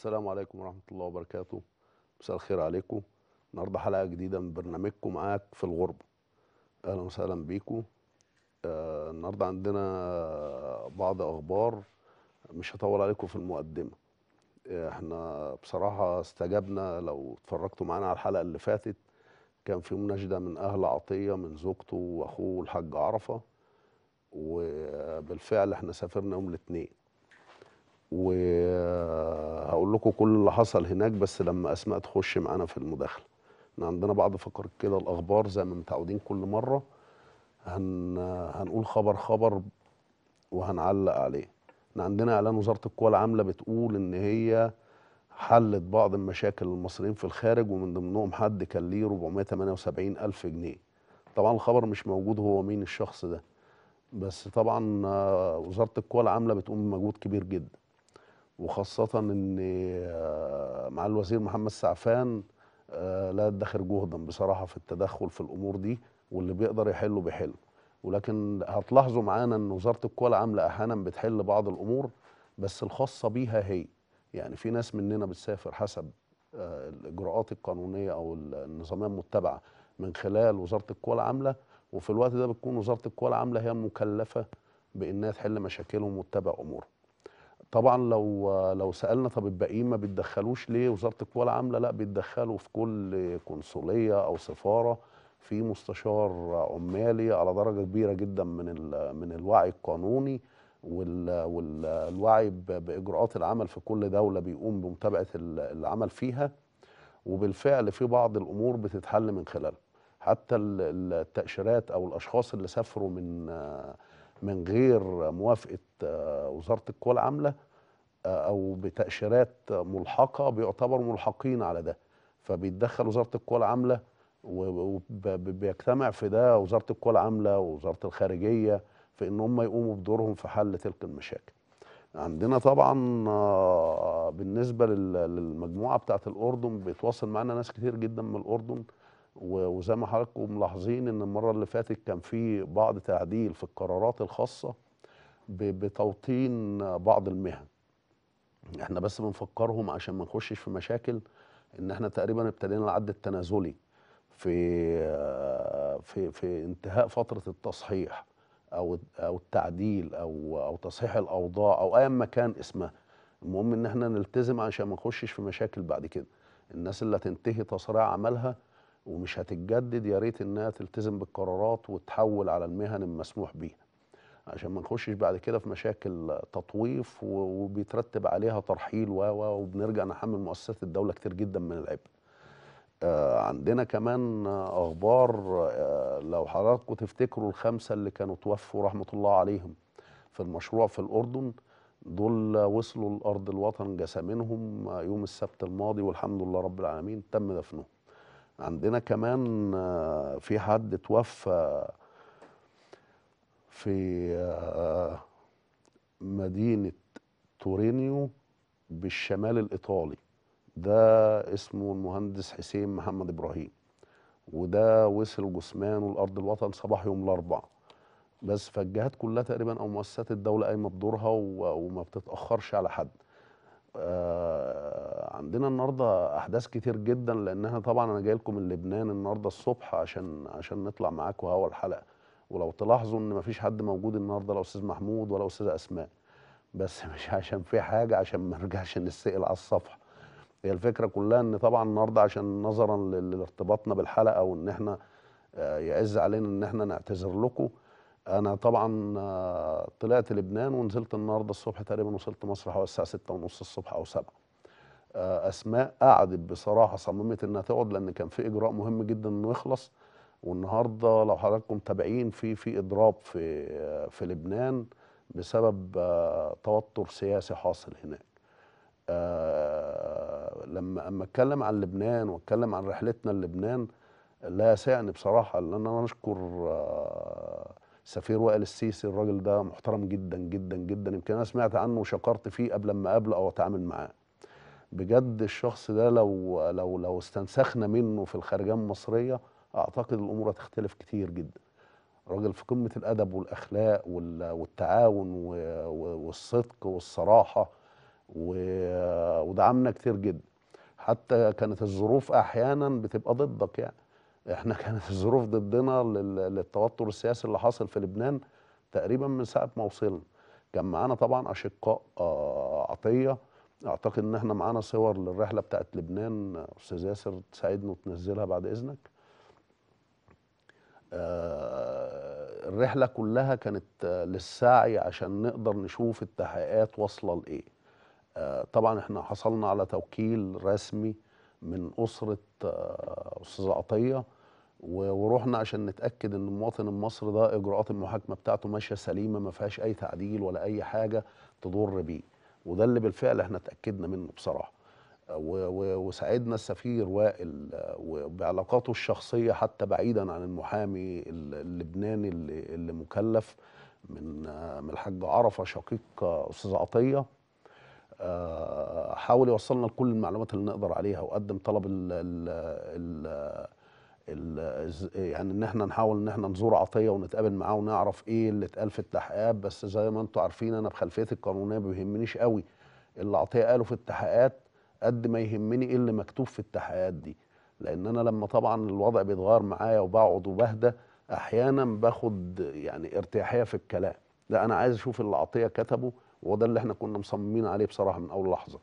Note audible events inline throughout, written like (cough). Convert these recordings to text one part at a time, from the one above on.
السلام عليكم ورحمة الله وبركاته مساء الخير عليكم النهاردة حلقة جديدة من برنامجكم معاك في الغربة أهلا وسهلا بيكم آه النهاردة عندنا بعض أخبار مش هطول عليكم في المقدمة آه، احنا بصراحة استجبنا لو اتفرجتوا معانا على الحلقة اللي فاتت كان في مناشدة من أهل عطية من زوجته وأخوه الحاج عرفة وبالفعل احنا سافرنا يوم الاثنين وهقول لكم كل اللي حصل هناك بس لما اسماء تخش معانا في المداخله احنا عندنا بعض فقرات كده الاخبار زي ما متعودين كل مره هن هنقول خبر خبر وهنعلق عليه احنا عندنا اعلان وزاره القوى العامله بتقول ان هي حلت بعض المشاكل المصريين في الخارج ومن ضمنهم حد كان ليه 478 ألف جنيه طبعا الخبر مش موجود هو مين الشخص ده بس طبعا آه، وزارة القوى العاملة بتقوم بمجهود كبير جدا وخاصة ان آه، مع الوزير محمد سعفان آه، لا يدخر جهدا بصراحة في التدخل في الامور دي واللي بيقدر يحله بيحله ولكن هتلاحظوا معانا ان وزارة القوى العاملة احيانا بتحل بعض الامور بس الخاصة بيها هي يعني في ناس مننا بتسافر حسب آه، الاجراءات القانونية او النظامية المتبعة من خلال وزارة القوى العاملة وفي الوقت ده بتكون وزارة القوى العاملة هي مكلفة بانها تحل مشاكلهم وتتبع امورهم طبعا لو لو سالنا طب الباقيين ما بيتدخلوش ليه وزاره القوى العامله لا بيتدخلوا في كل قنصليه او سفاره في مستشار عمالي على درجه كبيره جدا من من الوعي القانوني والوعي باجراءات العمل في كل دوله بيقوم بمتابعه العمل فيها وبالفعل في بعض الامور بتتحل من خلاله حتى التاشيرات او الاشخاص اللي سافروا من من غير موافقه آه، وزاره القوى العامله آه، او بتاشيرات ملحقه بيعتبروا ملحقين على ده فبيتدخل وزاره القوى العامله وبيجتمع في ده وزاره القوى العامله ووزاره الخارجيه في ان هم يقوموا بدورهم في حل تلك المشاكل عندنا طبعا آه، بالنسبه للمجموعه بتاعه الاردن بيتواصل معنا ناس كتير جدا من الاردن وزي ما حضراتكم ملاحظين ان المره اللي فاتت كان في بعض تعديل في القرارات الخاصه بتوطين بعض المهن احنا بس بنفكرهم عشان ما نخشش في مشاكل ان احنا تقريبا ابتدينا العد التنازلي في في في انتهاء فتره التصحيح او او التعديل او او تصحيح الاوضاع او ايا ما كان اسمها المهم ان احنا نلتزم عشان ما نخشش في مشاكل بعد كده الناس اللي هتنتهي تصريع عملها ومش هتتجدد يا ريت انها تلتزم بالقرارات وتحول على المهن المسموح بيها عشان ما نخشش بعد كده في مشاكل تطويف وبيترتب عليها ترحيل و وبنرجع نحمل مؤسسات الدوله كتير جدا من العبء. آه، عندنا كمان اخبار آه، لو حضراتكم تفتكروا الخمسه اللي كانوا توفوا رحمه الله عليهم في المشروع في الاردن دول وصلوا لارض الوطن جسامينهم آه، يوم السبت الماضي والحمد لله رب العالمين تم دفنهم. عندنا كمان في حد توفى في آه، مدينة تورينيو بالشمال الإيطالي ده اسمه المهندس حسين محمد إبراهيم وده وصل جثمانه لأرض الوطن صباح يوم الأربعاء بس فالجهات كلها تقريبا أو مؤسسات الدولة قايمة بدورها وما بتتأخرش على حد آه عندنا النهارده احداث كتير جدا لانها طبعا انا جاي لكم من لبنان النهارده الصبح عشان عشان نطلع معاكم هوا الحلقه ولو تلاحظوا ان مفيش حد موجود النهارده لا استاذ محمود ولا استاذه اسماء بس (laughs) مش عشان في حاجه عشان ما نرجعش نتسال على الصفحه هي الفكره كلها ان طبعا النهارده عشان نظرا لارتباطنا بالحلقه وان احنا آه، يعز علينا ان احنا نعتذر لكم انا طبعا آه، طلعت لبنان ونزلت النهارده الصبح تقريبا وصلت مصر حوالي الساعه 6 ونص الصبح او 7 آه، اسماء قعدت بصراحه صممت انها تقعد لان كان في اجراء مهم جدا انه يخلص والنهارده لو حضراتكم متابعين في في اضراب في في لبنان بسبب آه، توتر سياسي حاصل هناك آه، لما اما اتكلم عن لبنان واتكلم عن رحلتنا للبنان لا يسعني بصراحه ان انا اشكر آه، سفير وائل السيسي الراجل ده محترم جدا جدا جدا يمكن انا سمعت عنه وشكرت فيه قبل ما اقابله او اتعامل معاه بجد الشخص ده لو لو لو استنسخنا منه في الخارجيه المصريه اعتقد الامور هتختلف كتير جدا راجل في قمه الادب والاخلاق والتعاون والصدق والصراحه ودعمنا كتير جدا حتى كانت الظروف احيانا بتبقى ضدك يعني احنا (laughs) كانت الظروف ضدنا للتوتر السياسي اللي حصل في لبنان تقريبا من ساعه ما وصلنا كان معانا طبعا اشقاء آه، عطيه اعتقد ان احنا معانا صور للرحله بتاعت لبنان استاذ ياسر تساعدنا وتنزلها بعد اذنك آه، الرحله كلها كانت آه، للسعي عشان نقدر نشوف التحقيقات واصله لايه آه، طبعا احنا حصلنا على توكيل رسمي من اسره استاذ عطيه ورحنا عشان نتاكد ان المواطن المصري ده اجراءات المحاكمه بتاعته ماشيه سليمه ما فيهاش اي تعديل ولا اي حاجه تضر بيه وده اللي بالفعل احنا اتاكدنا منه بصراحه وساعدنا السفير وائل وبعلاقاته الشخصيه حتى بعيدا عن المحامي اللبناني اللي مكلف من من الحاج عرفه شقيق استاذ عطيه آه، حاول يوصلنا لكل المعلومات اللي نقدر عليها وقدم طلب ال يعني ان احنا نحاول ان احنا نزور عطيه ونتقابل معاه ونعرف ايه اللي اتقال في التحقيقات بس زي ما انتم عارفين انا بخلفيتي القانونيه ما بيهمنيش قوي اللي عطيه قاله في التحقيقات قد ما يهمني ايه اللي مكتوب في التحقيقات دي لان انا لما طبعا الوضع بيتغير معايا وبقعد وبهدى احيانا باخد يعني ارتياحيه في الكلام لا انا عايز اشوف اللي عطيه كتبه وده اللي احنا كنا مصممين عليه بصراحه من اول لحظه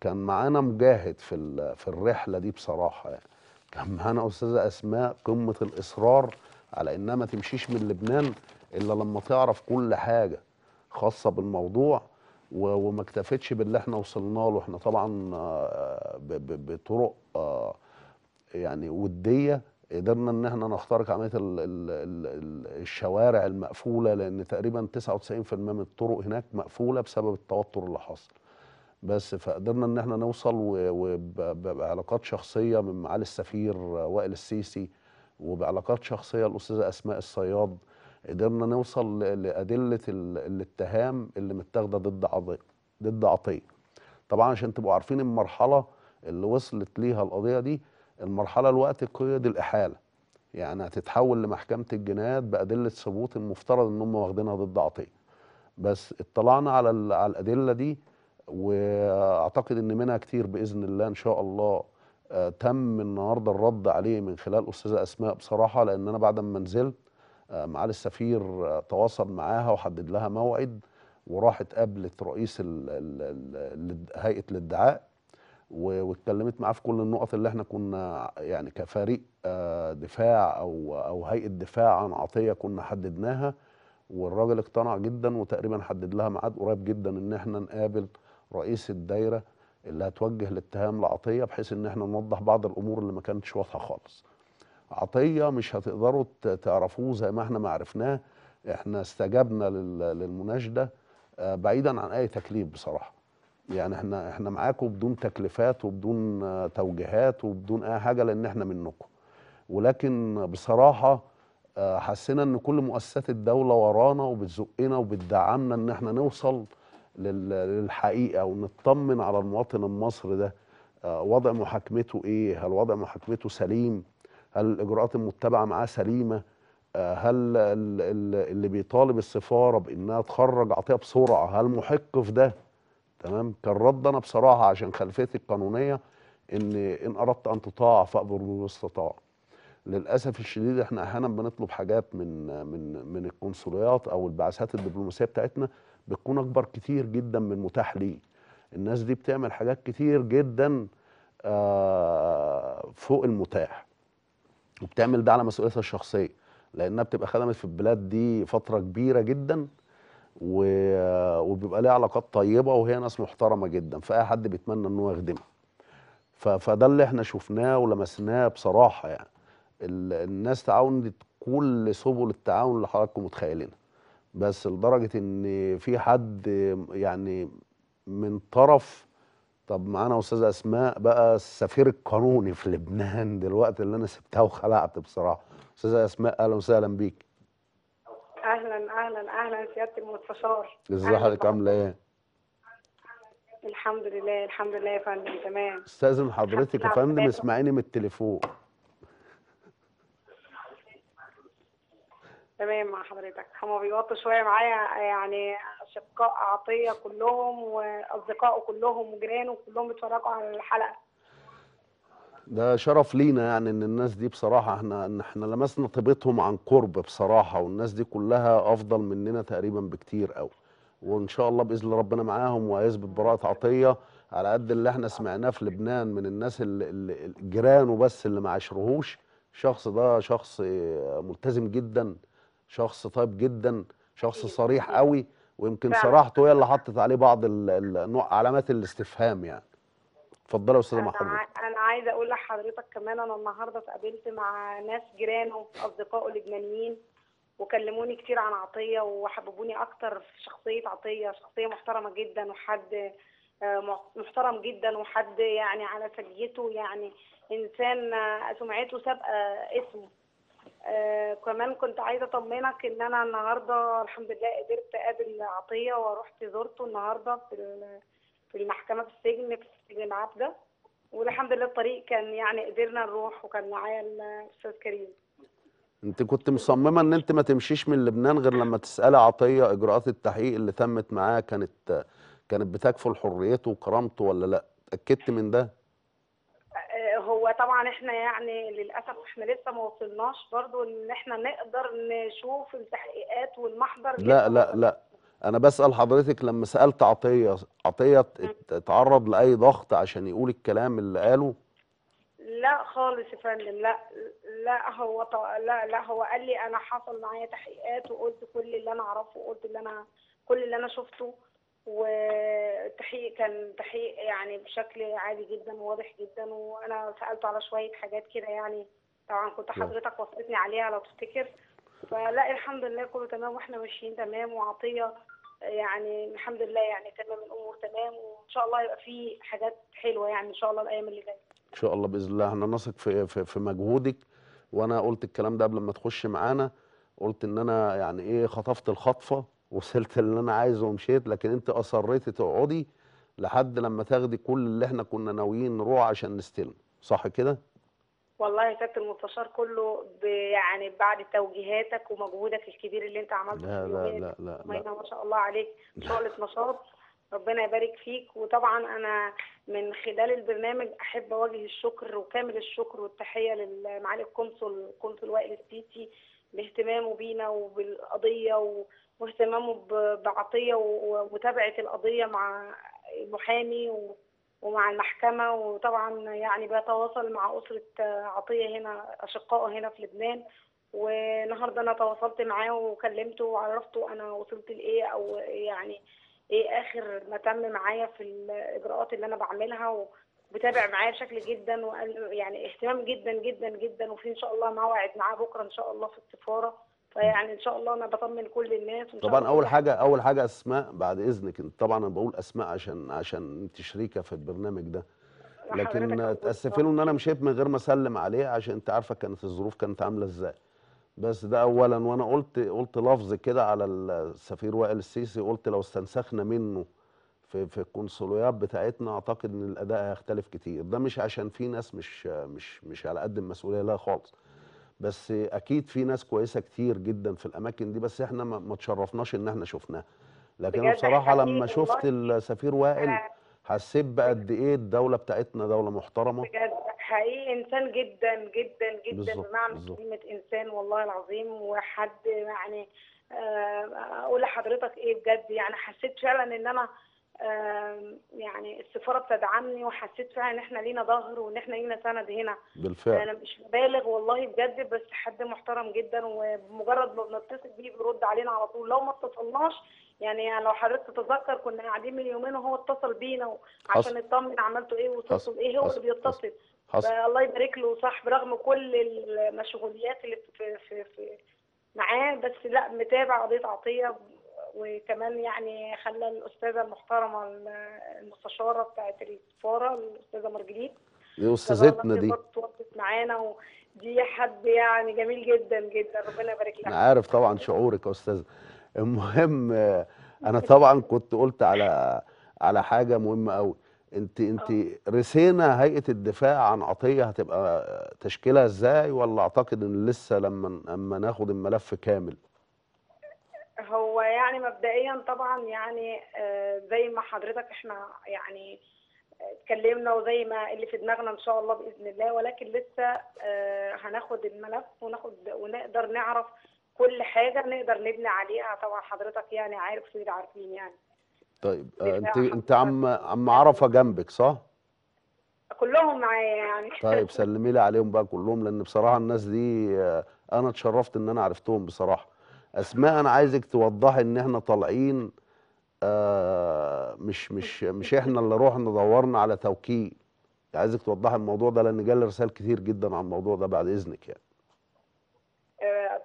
كان معانا مجاهد في في الرحله دي بصراحه يعني كان معانا استاذه اسماء قمه الاصرار على انها ما تمشيش من لبنان الا لما تعرف كل حاجه خاصه بالموضوع وما اكتفتش باللي احنا وصلنا له احنا طبعا آه، بطرق آه، يعني وديه قدرنا ان احنا نخترق عمليه الشوارع المقفوله لان تقريبا 99% من الطرق هناك مقفوله بسبب التوتر اللي حصل بس فقدرنا ان احنا نوصل وبعلاقات شخصيه من معالي السفير آه، وائل السيسي وبعلاقات شخصيه الاستاذه اسماء الصياد قدرنا نوصل لادله الاتهام اللي متاخده ضد عضي ضد عطيه طبعا عشان تبقوا عارفين المرحله اللي وصلت ليها القضيه دي المرحله الوقت قيد الاحاله يعني هتتحول لمحكمه الجنايات بادله ثبوت المفترض ان هم واخدينها ضد عطيه بس اطلعنا على على الادله دي واعتقد ان منها كتير باذن الله ان شاء الله آه، تم النهارده الرد عليه من خلال استاذه اسماء بصراحه لان انا بعد ما نزلت معالي السفير آه، تواصل معاها وحدد لها موعد وراحت قابلت رئيس هيئه الادعاء واتكلمت معاه في كل النقط اللي احنا كنا يعني كفريق آه، دفاع او او هيئه دفاع عن عطيه كنا حددناها والراجل اقتنع جدا وتقريبا حدد لها ميعاد قريب جدا ان احنا نقابل رئيس الدايره اللي هتوجه الاتهام لعطيه بحيث ان احنا نوضح بعض الامور اللي ما كانتش واضحه خالص عطيه مش هتقدروا تعرفوه زي ما احنا ما عرفناه احنا استجبنا للمناشده آه، بعيدا عن اي تكليف بصراحه يعني احنا احنا معاكم بدون تكليفات وبدون آه، توجيهات وبدون اي حاجه لان احنا منكم ولكن بصراحه آه، حسينا ان كل مؤسسات الدوله ورانا وبتزقنا وبتدعمنا ان احنا نوصل للحقيقه ونطمن على المواطن المصري ده وضع محاكمته ايه هل وضع محاكمته سليم هل الاجراءات المتبعه معاه سليمه آه، هل اللي بيطالب السفاره بانها تخرج عطيه بسرعه هل محق في ده تمام كان رد انا بصراحه عشان خلفيتي القانونيه ان ان اردت ان تطاع فامر بالاستطاع للاسف الشديد احنا احيانا بنطلب حاجات من من من القنصليات او البعثات الدبلوماسيه بتاعتنا بتكون اكبر كتير جدا من المتاح لي الناس دي بتعمل حاجات كتير جدا آه، فوق المتاح وبتعمل ده على مسؤوليتها الشخصيه لانها بتبقى خدمت في البلاد دي فتره كبيره جدا و... وبيبقى ليها علاقات طيبه وهي ناس محترمه جدا فاي حد بيتمنى ان هو يخدمها ف... فده اللي احنا شفناه ولمسناه بصراحه يعني ال... الناس تعاونت كل سبل التعاون اللي حضراتكم متخيلينها بس لدرجه ان في حد يعني من طرف طب معانا استاذه اسماء بقى السفير القانوني في لبنان دلوقتي اللي انا سبتها وخلعت بصراحه استاذه اسماء اهلا وسهلا بيك اهلا اهلا اهلا سياده المستشار ازي حضرتك عامله ايه الحمد لله الحمد لله يا فندم تمام استاذن حضرتك يا فندم اسمعيني من التليفون تمام مع حضرتك هما بيوطوا شويه معايا يعني اشقاء عطيه كلهم واصدقائه كلهم وجيرانه كلهم بيتفرجوا على الحلقه ده شرف لينا يعني ان الناس دي بصراحه احنا ان احنا لمسنا طيبتهم عن قرب بصراحه والناس دي كلها افضل مننا تقريبا بكتير قوي وان شاء الله باذن ربنا معاهم وهيثبت براءه عطيه على قد اللي احنا سمعناه في لبنان من الناس اللي جيرانه بس اللي ما عشرهوش الشخص ده شخص ملتزم جدا شخص طيب جدا شخص صريح قوي ويمكن صراحته هي اللي حطت عليه بعض علامات الاستفهام يعني اتفضلي يا استاذه محمود انا عايزه اقول لحضرتك كمان انا النهارده اتقابلت مع ناس جيرانه اصدقائه لبنانيين وكلموني كتير عن عطيه وحببوني اكتر في شخصيه عطيه شخصيه محترمه جدا وحد آه، محترم جدا وحد يعني على سجيته يعني انسان آه، سمعته سابقه اسمه آه، كمان كنت عايزه اطمنك ان انا النهارده الحمد لله قدرت اقابل عطيه ورحت زرته النهارده في في المحكمه في السجن في سجن عبده والحمد لله الطريق كان يعني قدرنا نروح وكان معايا الاستاذ كريم انت كنت مصممه ان انت ما تمشيش من لبنان غير لما تسالي عطيه اجراءات التحقيق اللي تمت معاه كانت كانت بتكفل حريته وكرامته ولا لا اتاكدت من ده هو طبعا احنا يعني للاسف احنا لسه ما وصلناش برضو ان احنا نقدر نشوف التحقيقات والمحضر لا لا لا انا بسال حضرتك لما سالت عطيه عطيه اتعرض لاي ضغط عشان يقول الكلام اللي قاله لا خالص يا فندم لا لا هو لا لا هو قال لي انا حصل معايا تحقيقات وقلت كل اللي انا اعرفه وقلت اللي انا كل اللي انا شفته وتحقيق كان تحقيق يعني بشكل عادي جدا وواضح جدا وانا سالته على شويه حاجات كده يعني طبعا كنت نعم. حضرتك وافقتني عليها لو تفتكر فلا الحمد لله كله تمام واحنا ماشيين تمام وعطيه يعني الحمد لله يعني تمام الامور تمام وان شاء الله يبقى في حاجات حلوه يعني ان شاء الله الايام اللي جايه ان شاء الله باذن الله احنا نثق في, في في مجهودك وانا قلت الكلام ده قبل ما تخش معانا قلت ان انا يعني ايه خطفت الخطفه وصلت اللي انا عايزه ومشيت لكن انت اصريتي تقعدي لحد لما تاخدي كل اللي احنا كنا ناويين نروح عشان نستلم صح كده والله يا سياده المستشار كله يعني بعد توجيهاتك ومجهودك الكبير اللي انت عملته لا في لا لا لا, لا ما شاء الله عليك شغله نشاط ربنا يبارك فيك وطبعا انا من خلال البرنامج احب اوجه الشكر وكامل الشكر والتحيه لمعالي القنصل القنصل وائل السيسي لاهتمامه بينا وبالقضيه واهتمامه بعطيه ومتابعه القضيه مع المحامي ومع المحكمه وطبعا يعني بيتواصل مع اسره عطيه هنا اشقائه هنا في لبنان والنهارده انا تواصلت معاه وكلمته وعرفته انا وصلت لايه او يعني ايه اخر ما تم معايا في الاجراءات اللي انا بعملها وبتابع معايا بشكل جدا وقال يعني اهتمام جدا جدا جدا وفي ان شاء الله موعد معاه بكره ان شاء الله في السفاره فيعني ان شاء الله انا بطمن كل الناس طبعا اول حاجه اول حاجه اسماء بعد اذنك طبعا انا بقول اسماء عشان عشان انت شريكه في البرنامج ده لكن تاسفي له ان انا مشيت من غير ما اسلم عليه عشان انت عارفه كانت الظروف كانت عامله ازاي بس ده اولا وانا قلت قلت لفظ كده على السفير وائل السيسي قلت لو استنسخنا منه في في القنصليات بتاعتنا اعتقد ان الاداء هيختلف كتير ده مش عشان في ناس مش مش مش على قد المسؤوليه لا خالص بس اكيد في ناس كويسه كتير جدا في الاماكن دي بس احنا ما تشرفناش ان احنا شفناها لكن انا بصراحه لما شفت السفير وائل حسيت بقد ايه الدوله بتاعتنا دوله محترمه بجد حقيقي انسان جدا جدا جدا بالزبط. بمعنى كلمه انسان والله العظيم وحد يعني آه، اقول لحضرتك ايه بجد يعني حسيت فعلا ان انا يعني السفاره بتدعمني وحسيت فعلا ان احنا لينا ظهر وان احنا لينا سند هنا بالفعل انا مش مبالغ والله بجد بس حد محترم جدا ومجرد ما بنتصل بيه بيرد علينا على طول لو ما اتصلناش يعني لو حضرتك تتذكر كنا قاعدين من يومين وهو اتصل بينا عشان نطمن عملته ايه وتصل ايه هو اللي بيتصل الله يبارك له صح برغم كل المشغوليات اللي في, في, في معاه بس لا متابع قضيه عطيه وكمان يعني خلى الاستاذه المحترمه المستشاره بتاعه السفاره الاستاذه مارجريت دي استاذتنا دي وقفت معانا ودي حد يعني جميل جدا جدا ربنا يبارك لها انا عارف طبعا شعورك يا استاذه المهم انا طبعا كنت قلت على على حاجه مهمه قوي انت انت آه. رسينا هيئه الدفاع عن عطيه هتبقى تشكيلها ازاي ولا اعتقد ان لسه لما لما ناخد الملف كامل يعني مبدئيا طبعا يعني آه، زي ما حضرتك احنا يعني آه، اتكلمنا وزي ما اللي في دماغنا ان شاء الله باذن الله ولكن لسه آه، هناخد الملف وناخد ونقدر نعرف كل حاجه نقدر نبني عليها طبعا حضرتك يعني عارف سيد عارفين يعني طيب انت انت عم عم عرفه جنبك صح؟ كلهم معايا يعني طيب (laughs) سلمي لي عليهم بقى كلهم لان بصراحه الناس دي انا اتشرفت ان انا عرفتهم بصراحه اسماء انا عايزك توضحي ان احنا طالعين آه مش مش مش احنا اللي رحنا دورنا على توكيل عايزك توضحي الموضوع ده لان جالي رسائل كتير جدا عن الموضوع ده بعد اذنك يعني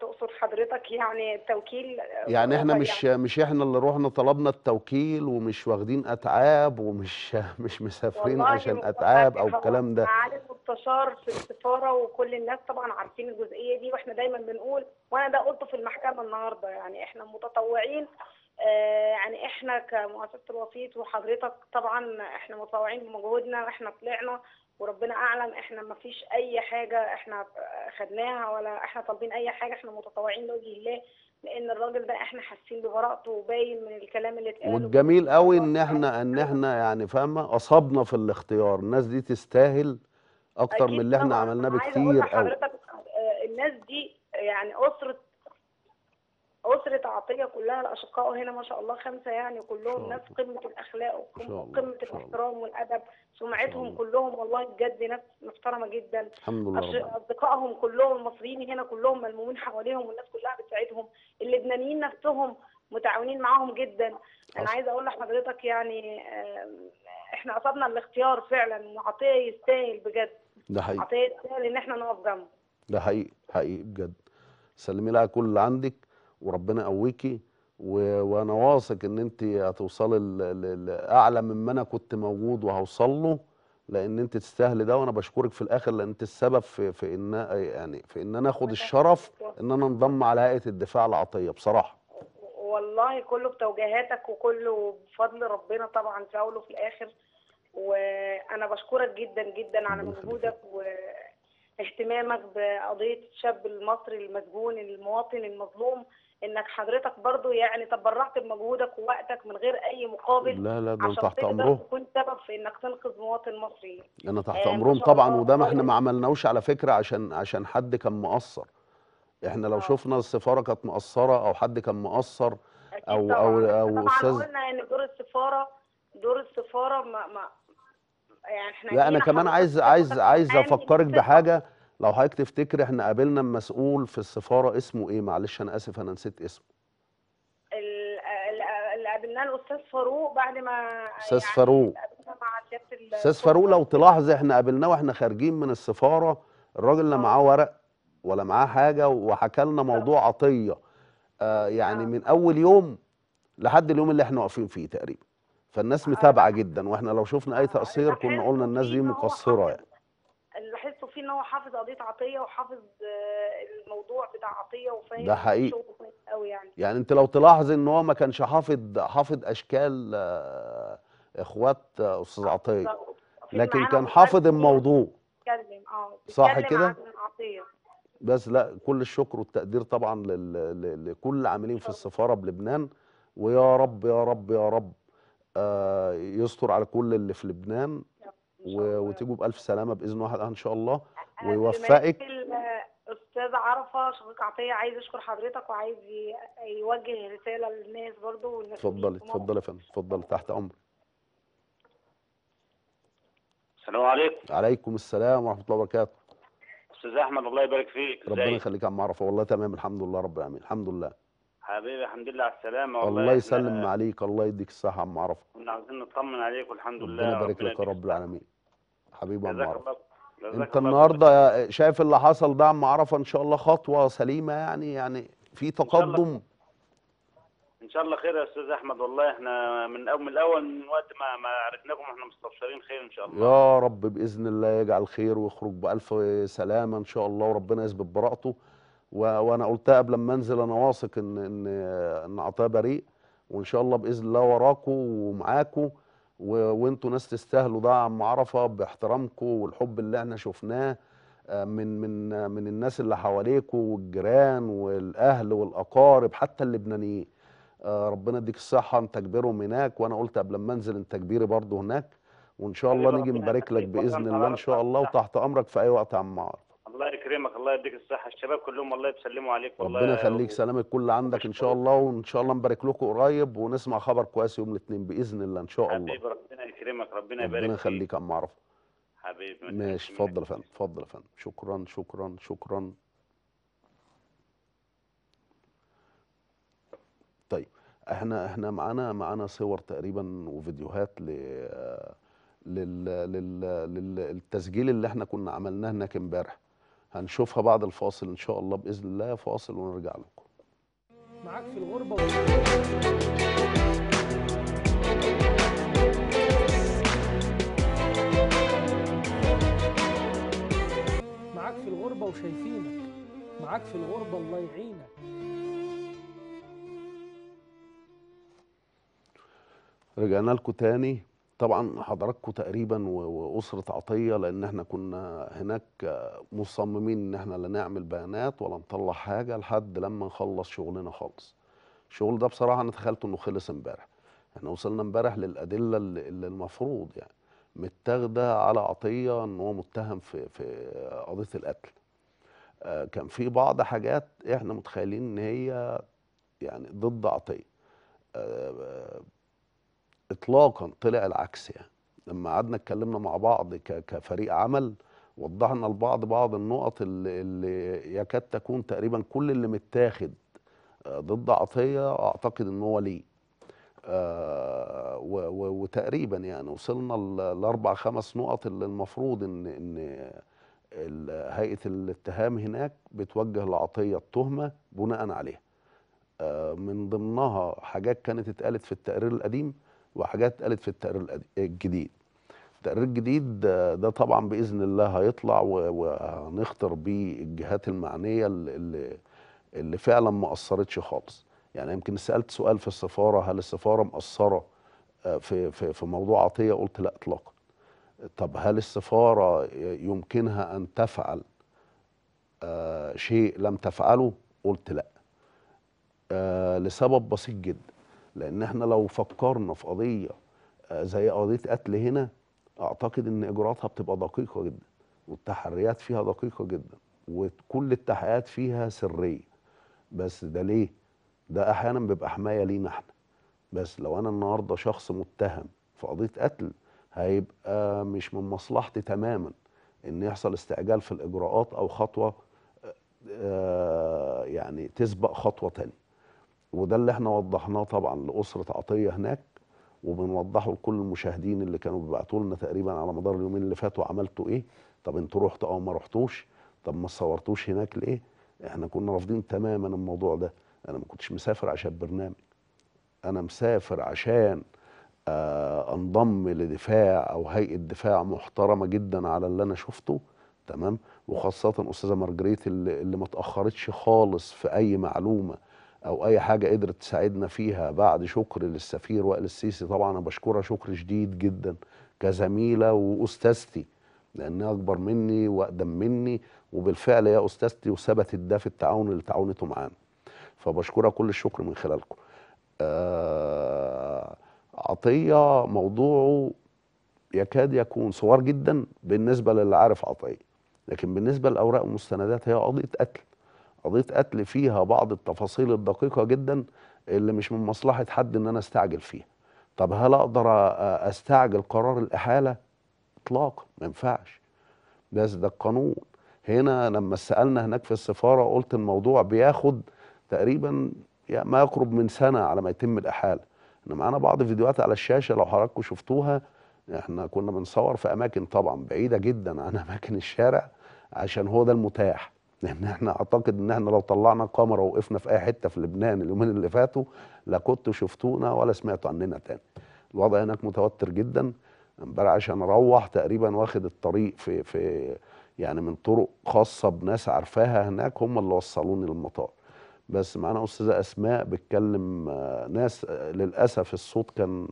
تقصد حضرتك يعني التوكيل يعني احنا يعني مش يعني. مش احنا اللي رحنا طلبنا التوكيل ومش واخدين اتعاب ومش (laughs) مش مسافرين عشان اتعاب او الكلام ده معالي مستشار في السفاره وكل الناس طبعا عارفين الجزئيه دي واحنا دايما بنقول وانا ده قلته في المحكمه النهارده يعني احنا متطوعين آه، يعني احنا كمؤسسه الوسيط وحضرتك طبعا احنا متطوعين بمجهودنا واحنا طلعنا وربنا اعلم احنا ما فيش اي حاجه احنا خدناها ولا احنا طالبين اي حاجه احنا متطوعين لوجه الله لان الراجل ده احنا حاسين ببراءته وباين من الكلام اللي اتقال والجميل قوي ان احنا ان احنا يعني فاهمه اصابنا في الاختيار الناس دي تستاهل اكتر من اللي احنا عملناه بكتير قوي آه، الناس دي يعني اسره أسرة عطية كلها الأشقاء هنا ما شاء الله خمسة يعني كلهم ناس قمة الأخلاق وقمة الاحترام والأدب سمعتهم كلهم والله بجد ناس محترمة جدا الحمد لله أصدقائهم كلهم المصريين هنا كلهم ملمومين حواليهم والناس كلها بتساعدهم اللبنانيين نفسهم متعاونين معاهم جدا أنا عايزة أقول لحضرتك يعني إحنا قصدنا الاختيار فعلا وعطية يستاهل بجد ده حقيقي عطية يستاهل إن إحنا نقف جنبه ده حقيقي حقيقي بجد سلمي لها كل اللي عندك وربنا قويكي وانا واثق ان انت هتوصلي لاعلى مما انا كنت موجود وهوصل له لان انت تستاهلي ده وانا بشكرك في الاخر لان انت السبب في في ان يعني في ان انا اخد الشرف ان انا انضم على هيئه الدفاع العطيه بصراحه والله كله بتوجيهاتك وكله بفضل ربنا طبعا في في الاخر وانا بشكرك جدا جدا على مجهودك واهتمامك بقضيه الشاب المصري المسجون المواطن المظلوم انك حضرتك برضو يعني تبرعت بمجهودك ووقتك من غير اي مقابل لا لا ده تحت امرهم كنت سبب في انك تنقذ مواطن مصري انا تحت آه، امرهم طبعا وده ما احنا ما عملناوش على فكره عشان عشان حد كان مقصر احنا لو آه. شفنا السفاره كانت مقصره او حد كان مقصر او او او استاذ قلنا ان يعني دور السفاره دور السفاره ما, ما يعني احنا لا انا كمان عايز عايز عايز افكرك بحاجه لو حضرتك تفتكر احنا قابلنا المسؤول في السفاره اسمه ايه معلش انا اسف انا نسيت اسمه اللي قابلناه الاستاذ فاروق بعد ما استاذ يعني فاروق استاذ فاروق لو تلاحظ احنا قابلناه واحنا خارجين من السفاره الراجل لا آه. معاه ورق ولا معاه حاجه وحكى لنا آه. موضوع عطيه آه يعني أوه. من اول يوم لحد اليوم اللي احنا واقفين فيه تقريبا فالناس آه. متابعه جدا واحنا لو شفنا اي تقصير كنا قلنا الناس دي مقصره يعني فيه ان هو حافظ قضيه عطيه وحافظ آه، الموضوع بتاع عطيه وفاهم ده حقيقي قوي يعني يعني انت لو تلاحظ ان هو ما كانش حافظ حافظ اشكال آه، اخوات آه، استاذ عطيه لكن كان حافظ الموضوع بيتكلم اه صح كده بس لا كل الشكر والتقدير طبعا لكل العاملين في السفاره بلبنان ويا رب يا رب يا رب آه يستر على كل اللي في لبنان وتيجوا بألف سلامة بإذن واحد إن شاء الله ويوفقك استاذ عرفه شقيق عطيه عايز يشكر حضرتك وعايز يوجه رساله للناس برضه والناس اتفضلي اتفضلي يا فندم اتفضلي تحت امرك السلام عليكم وعليكم السلام ورحمه الله وبركاته استاذ احمد الله يبارك فيك ربنا يخليك يا عم عرفه والله تمام الحمد لله رب العالمين الحمد لله حبيبي الحمد لله على السلامه والله الله يسلم عليك الله يديك الصحه يا عم عرفه كنا عايزين نطمن عليك والحمد لله ربنا يبارك لك يا رب العالمين حبيبي عم عرفه انت النهارده شايف اللي حصل ده عم عرفه ان شاء الله خطوه سليمه يعني يعني في تقدم ان شاء الله خير يا استاذ احمد والله احنا من اول من الاول من وقت ما ما عرفناكم احنا مستبشرين خير ان شاء الله يا رب باذن الله يجعل خير ويخرج بالف سلامه ان شاء الله وربنا يثبت براءته و... وانا قلتها قبل ما انزل انا واثق ان ان ان عطاه بريء وان شاء الله باذن الله وراكم ومعاكم وانتوا ناس تستاهلوا ده عم عرفه باحترامكم والحب اللي احنا شفناه آه، من من من الناس اللي حواليكوا والجيران والاهل والاقارب حتى اللبنانيين آه، ربنا يديك الصحه انت كبيرهم هناك وانا قلت قبل ما انزل انت كبيري برضه هناك وان شاء الله نيجي نبارك لك باذن الله ان شاء الله وتحت امرك في اي وقت يا عم عرفه يسلمك الله يديك الصحه الشباب كلهم الله يسلموا عليك والله ربنا يخليك سلام كل عندك ان شاء الله وان شاء الله نبارك لكم قريب ونسمع خبر كويس يوم الاثنين باذن الله ان شاء الله حبيبي ربنا يكرمك ربنا يبارك ربنا يخليك يا عم عرفه حبيبي ماشي اتفضل يا فندم اتفضل يا فندم شكرا شكرا شكرا طيب احنا احنا معانا معانا صور تقريبا وفيديوهات ل لل... لل... للتسجيل اللي احنا كنا عملناه هناك امبارح هنشوفها بعد الفاصل ان شاء الله باذن الله فاصل ونرجع لكم معاك في الغربه معاك في الغربه وشايفينك معاك في الغربه الله يعينك رجعنا لكم تاني طبعا حضراتكم تقريبا واسره عطيه لان احنا كنا هناك مصممين ان احنا لا نعمل بيانات ولا نطلع حاجه لحد لما نخلص شغلنا خالص. الشغل ده بصراحه انا تخيلت انه خلص امبارح. احنا وصلنا امبارح للادله اللي المفروض يعني متاخده على عطيه ان هو متهم في في قضيه القتل. آه، كان في بعض حاجات احنا متخيلين ان هي يعني ضد عطيه. آه، آه، اطلاقا طلع العكس يعني لما قعدنا اتكلمنا مع بعض كفريق عمل وضحنا لبعض بعض النقط اللي, اللي يكاد تكون تقريبا كل اللي متاخد آه، ضد عطيه اعتقد ان هو ليه آه وتقريبا يعني وصلنا لاربع خمس نقط اللي المفروض ان ان هيئه الاتهام هناك بتوجه لعطيه التهمه بناء عليها آه من ضمنها حاجات كانت اتقالت في التقرير القديم وحاجات اتقالت في التقرير الجديد التقرير الجديد ده طبعا باذن الله هيطلع وهنخطر بيه الجهات المعنيه اللي اللي فعلا ما اثرتش خالص يعني يمكن سالت سؤال في السفاره هل السفاره مقصره آه، في في في موضوع عطيه قلت لا اطلاقا طب هل السفاره يمكنها ان تفعل آه، شيء لم تفعله قلت لا آه، لسبب بسيط جدا لان احنا لو فكرنا في قضيه آه، زي قضيه قتل هنا اعتقد ان اجراءاتها بتبقى دقيقه جدا والتحريات فيها دقيقه جدا وكل التحقيقات فيها سريه بس ده ليه ده احيانا بيبقى حمايه لينا احنا بس لو انا النهارده شخص متهم في قضيه قتل هيبقى مش من مصلحتي تماما ان يحصل استعجال في الاجراءات او خطوه آه، آه، يعني تسبق خطوه تانية وده اللي احنا وضحناه طبعا لاسره عطيه هناك وبنوضحه لكل المشاهدين اللي كانوا بيبعتوا لنا تقريبا على مدار اليومين اللي فاتوا عملتوا ايه طب انتوا رحتوا او ما رحتوش طب ما صورتوش هناك ليه احنا كنا رافضين تماما الموضوع ده انا ما كنتش مسافر عشان برنامج انا مسافر عشان آه انضم لدفاع او هيئه دفاع محترمه جدا على اللي انا شفته تمام وخاصه استاذه مارجريت اللي, اللي ما تاخرتش خالص في اي معلومه او اي حاجه قدرت تساعدنا فيها بعد شكر للسفير وائل السيسي طبعا انا بشكرها شكر شديد جدا كزميله واستاذتي لانها اكبر مني واقدم مني وبالفعل هي استاذتي وثبتت ده في التعاون اللي تعاونته معانا فبشكرها كل الشكر من خلالكم آه عطيه موضوعه يكاد يكون صغير جدا بالنسبه للي عارف عطيه لكن بالنسبه لاوراق والمستندات هي قضيه قتل قضيه قتل فيها بعض التفاصيل الدقيقه جدا اللي مش من مصلحه حد ان انا استعجل فيها طب هل اقدر استعجل قرار الاحاله اطلاقا ما ينفعش ده ده القانون هنا لما سالنا هناك في السفاره قلت الموضوع بياخد تقريبا ما يقرب من سنه على ما يتم الاحاله احنا معانا بعض فيديوهات على الشاشه لو حضراتكم شفتوها احنا كنا بنصور في اماكن طبعا بعيده جدا عن اماكن الشارع عشان هو ده المتاح لان احنا اعتقد ان احنا لو طلعنا كاميرا وقفنا في اي حته في لبنان اليومين اللي فاتوا لا كنتوا شفتونا ولا سمعتوا عننا تاني الوضع هناك متوتر جدا امبارح عشان اروح تقريبا واخد الطريق في في يعني من طرق خاصه بناس عارفاها هناك هم اللي وصلوني للمطار بس معانا استاذه اسماء بتكلم آه، ناس آه، للاسف الصوت كان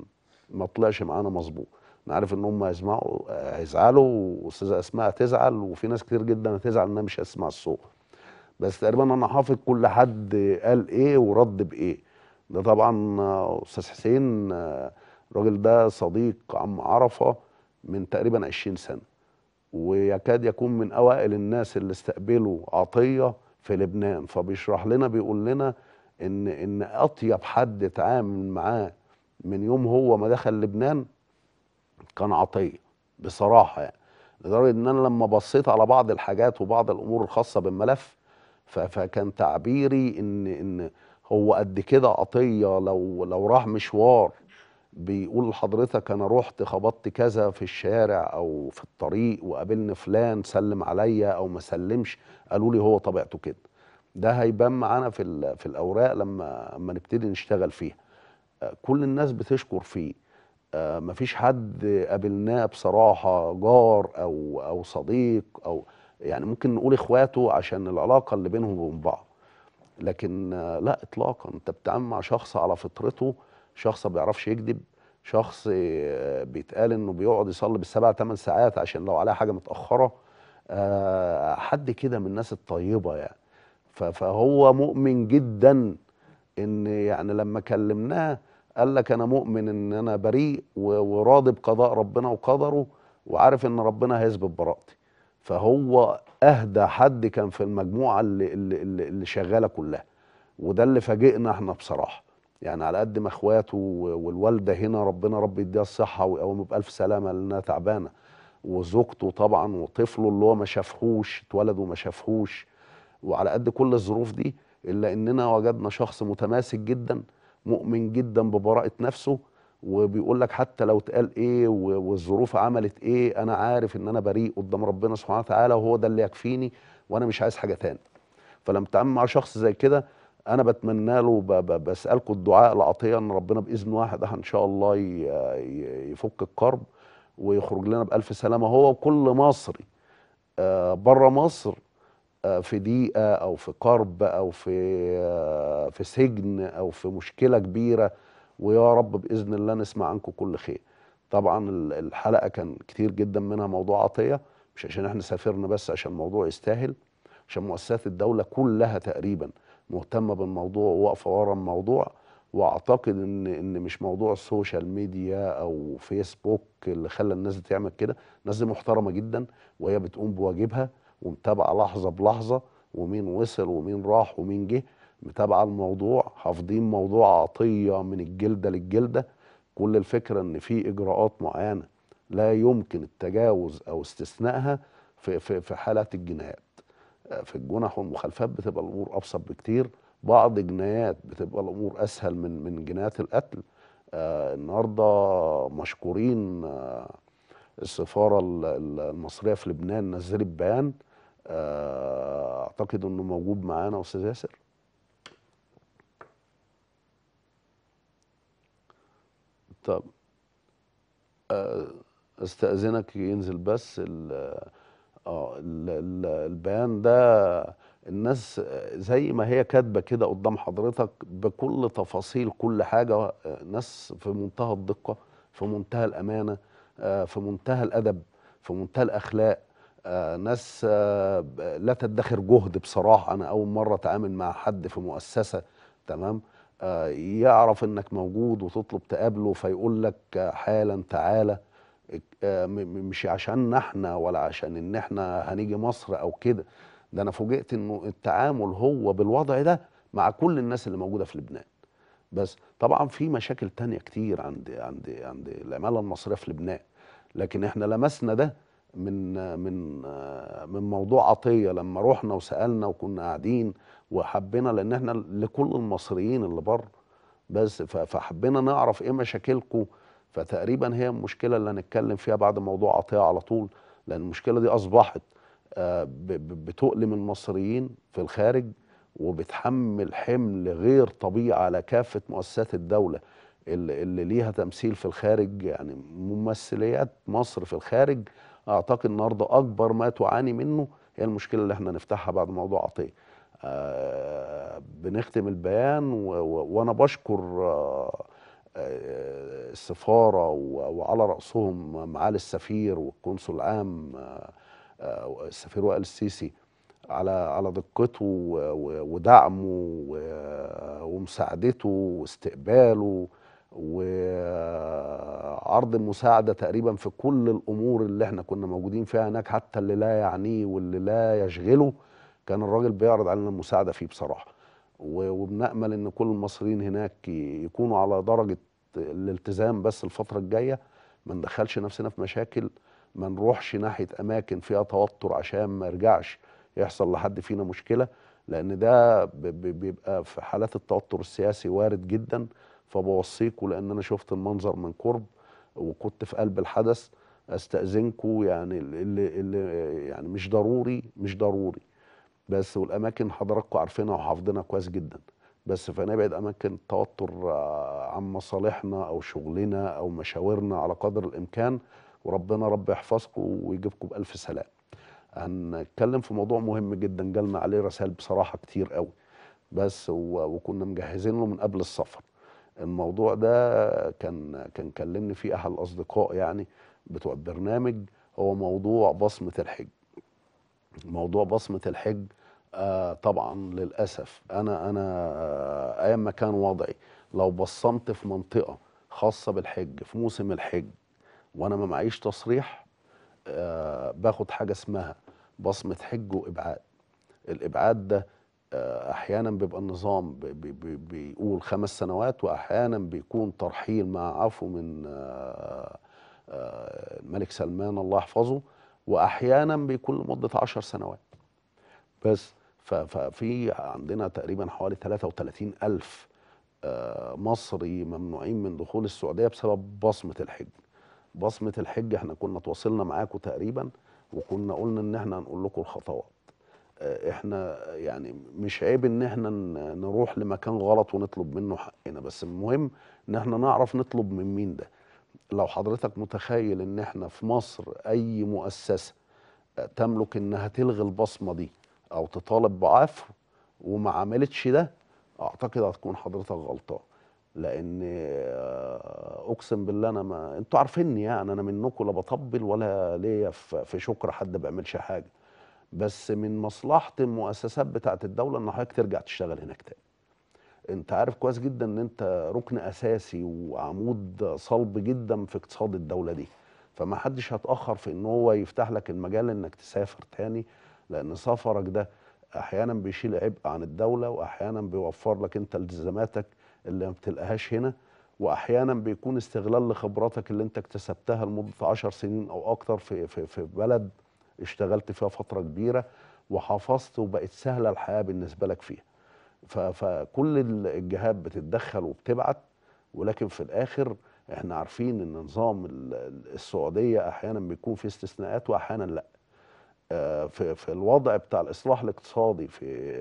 ما طلعش معانا مظبوط انا عارف ان هم هيسمعوا هيزعلوا واستاذه اسماء هتزعل وفي ناس كتير جدا هتزعل انها مش هتسمع الصوت بس تقريبا انا حافظ كل حد قال ايه ورد بايه ده طبعا استاذ حسين الراجل ده صديق عم عرفه من تقريبا 20 سنه ويكاد يكون من اوائل الناس اللي استقبلوا عطيه في لبنان فبيشرح لنا بيقول لنا ان ان اطيب حد اتعامل معاه من يوم هو ما دخل لبنان كان عطيه بصراحه يعني لدرجه ان انا لما بصيت على بعض الحاجات وبعض الامور الخاصه بالملف فكان تعبيري ان ان هو قد كده عطيه لو لو راح مشوار بيقول لحضرتك انا رحت خبطت كذا في الشارع او في الطريق وقابلني فلان سلم عليا او ما سلمش قالوا لي هو طبيعته كده ده هيبان معانا في في الاوراق لما لما نبتدي نشتغل فيها كل الناس بتشكر فيه آه، مفيش حد قابلناه بصراحه جار او او صديق او يعني ممكن نقول اخواته عشان العلاقه اللي بينهم وبين بعض لكن آه، لا اطلاقا انت بتتعامل مع شخص على فطرته شخص ما بيعرفش يكذب شخص آه، بيتقال انه بيقعد يصلي بالسبع ثمان ساعات عشان لو عليه حاجه متاخره حد كده من الناس الطيبه يعني فهو مؤمن جدا ان يعني لما كلمناه قال لك انا مؤمن ان انا بريء وراضي بقضاء ربنا وقدره وعارف ان ربنا هيثبت براءتي فهو اهدى حد كان في المجموعه اللي, اللي, اللي شغاله كلها وده اللي فاجئنا احنا بصراحه يعني على قد ما اخواته والوالده هنا ربنا رب يديها الصحه ويقومه بالف سلامه لانها تعبانه وزوجته طبعا وطفله اللي هو ما شافهوش اتولد وما شافهوش وعلى قد كل الظروف دي الا اننا وجدنا شخص متماسك جدا مؤمن جدا ببراءه نفسه وبيقول لك حتى لو اتقال ايه والظروف عملت ايه انا عارف ان انا بريء قدام ربنا سبحانه وتعالى وهو ده اللي يكفيني وانا مش عايز حاجه تاني فلما اتعامل مع شخص زي كده انا بتمنى له بسالكم الدعاء العطيه ان ربنا باذن واحد ان شاء الله يفك الكرب ويخرج لنا بالف سلامه هو وكل مصري آه، بره مصر في ضيقه او في كرب او في في سجن او في مشكله كبيره ويا رب باذن الله نسمع عنكم كل خير طبعا الحلقه كان كتير جدا منها موضوع عطيه مش عشان احنا سافرنا بس عشان الموضوع يستاهل عشان مؤسسات الدوله كلها تقريبا مهتمه بالموضوع وواقفه ورا الموضوع واعتقد ان ان مش موضوع السوشيال ميديا او فيسبوك اللي خلى الناس دي تعمل كده الناس دي محترمه جدا وهي بتقوم بواجبها ومتابعه لحظه بلحظه ومين وصل ومين راح ومين جه متابعه الموضوع حافظين موضوع عطيه من الجلده للجلده كل الفكره ان في اجراءات معينه لا يمكن التجاوز او استثنائها في في في حالات الجنايات في الجنح والمخالفات بتبقى الامور ابسط بكتير بعض الجنايات بتبقى الامور اسهل من من جنايات القتل آه، النهارده مشكورين آه، السفاره المصريه في لبنان نزلت بيان آه، اعتقد انه موجود معانا استاذ ياسر طب آه، استاذنك ينزل بس ال اه البيان ده الناس زي ما هي كاتبه كده قدام حضرتك بكل تفاصيل كل حاجه ناس في منتهى الدقه في منتهى الامانه آه، في منتهى الادب في منتهى الاخلاق آه، ناس آه، لا تدخر جهد بصراحه انا اول مره اتعامل مع حد في مؤسسه تمام آه، يعرف انك موجود وتطلب تقابله فيقول لك حالا تعالى مش عشان احنا ولا عشان ان احنا هنيجي مصر او كده ده انا فوجئت انه التعامل هو بالوضع ده مع كل الناس اللي موجوده في لبنان بس طبعا في مشاكل تانية كتير عند عند عند العماله المصريه في لبنان لكن احنا لمسنا ده من من من موضوع عطيه لما رحنا وسالنا وكنا قاعدين وحبينا لان احنا لكل المصريين اللي بره بس فحبينا نعرف ايه مشاكلكم فتقريبا هي المشكله اللي هنتكلم فيها بعد موضوع عطيه على طول لان المشكله دي اصبحت آه، بتؤلم المصريين في الخارج وبتحمل حمل غير طبيعي على كافه مؤسسات الدوله اللي ليها تمثيل في الخارج يعني ممثليات مصر في الخارج اعتقد النهارده اكبر ما تعاني منه هي المشكله اللي احنا نفتحها بعد موضوع عطيه آه بنختم البيان وانا بشكر آه آه السفاره وعلى راسهم معالي السفير والقنصل العام آه، آه، السفير وائل السيسي على على دقته ودعمه آه، ومساعدته واستقباله وعرض المساعدة تقريبا في كل الأمور اللي احنا كنا موجودين فيها هناك حتى اللي لا يعنيه واللي لا يشغله كان الراجل بيعرض علينا المساعدة فيه بصراحة وبنأمل ان كل المصريين هناك يكونوا على درجة الالتزام بس الفترة الجاية ما ندخلش نفسنا في مشاكل ما نروحش ناحية أماكن فيها توتر عشان ما يرجعش يحصل لحد فينا مشكلة لأن ده بيبقى في حالات التوتر السياسي وارد جداً فبوصيكم لان انا شفت المنظر من قرب وكنت في قلب الحدث استاذنكم يعني اللي, اللي يعني مش ضروري مش ضروري بس والاماكن حضراتكم عارفينها وحافظينها كويس جدا بس فنبعد اماكن التوتر آه، عن مصالحنا او شغلنا او مشاورنا على قدر الامكان وربنا رب يحفظكم ويجيبكم بالف سلام هنتكلم في موضوع مهم جدا جالنا عليه رسائل بصراحه كتير قوي بس وكنا مجهزين له من قبل السفر الموضوع ده كان كان كلمني فيه احد الاصدقاء يعني بتوع البرنامج هو موضوع بصمه الحج موضوع بصمه الحج آه طبعا للاسف انا انا آه، ايام ما كان وضعي لو بصمت في منطقه خاصه بالحج في موسم الحج وانا ما معيش تصريح آه باخد حاجه اسمها بصمه حج وابعاد الابعاد ده احيانا بيبقى النظام بيقول خمس سنوات واحيانا بيكون ترحيل مع عفو من آه، آه، الملك سلمان الله يحفظه واحيانا بيكون لمده عشر سنوات بس ففي عندنا تقريبا حوالي 33 ألف آه، مصري ممنوعين من دخول السعودية بسبب بصمة الحج بصمة الحج احنا كنا تواصلنا معاكم تقريبا وكنا قلنا ان احنا هنقول لكم الخطوات آه، احنا آه، يعني مش عيب ان احنا نروح لمكان غلط ونطلب منه حقنا بس المهم ان احنا نعرف نطلب من مين ده لو حضرتك متخيل ان احنا في مصر اي مؤسسه آه، تملك انها تلغي البصمه دي او تطالب بعفو وما عملتش ده اعتقد هتكون حضرتك غلطان لان اقسم بالله انا ما انتوا عارفيني يعني انا منكم لا بطبل ولا ليا في شكر حد بيعملش حاجه بس من مصلحه المؤسسات بتاعه الدوله ان حضرتك ترجع تشتغل هناك تاني انت عارف كويس جدا ان انت ركن اساسي وعمود صلب جدا في اقتصاد الدوله دي فما حدش هتاخر في ان هو يفتح لك المجال انك تسافر تاني لان سفرك ده احيانا بيشيل عبء عن الدوله واحيانا بيوفر لك انت التزاماتك اللي ما بتلقاهاش هنا واحيانا بيكون استغلال لخبراتك اللي انت اكتسبتها لمده 10 سنين او اكتر في في في بلد اشتغلت فيها فتره كبيره وحافظت وبقت سهله الحياه بالنسبه لك فيها فكل الجهات بتتدخل وبتبعت ولكن في الاخر احنا عارفين ان نظام السعوديه احيانا بيكون فيه استثناءات واحيانا لا آه، في في الوضع بتاع الاصلاح الاقتصادي في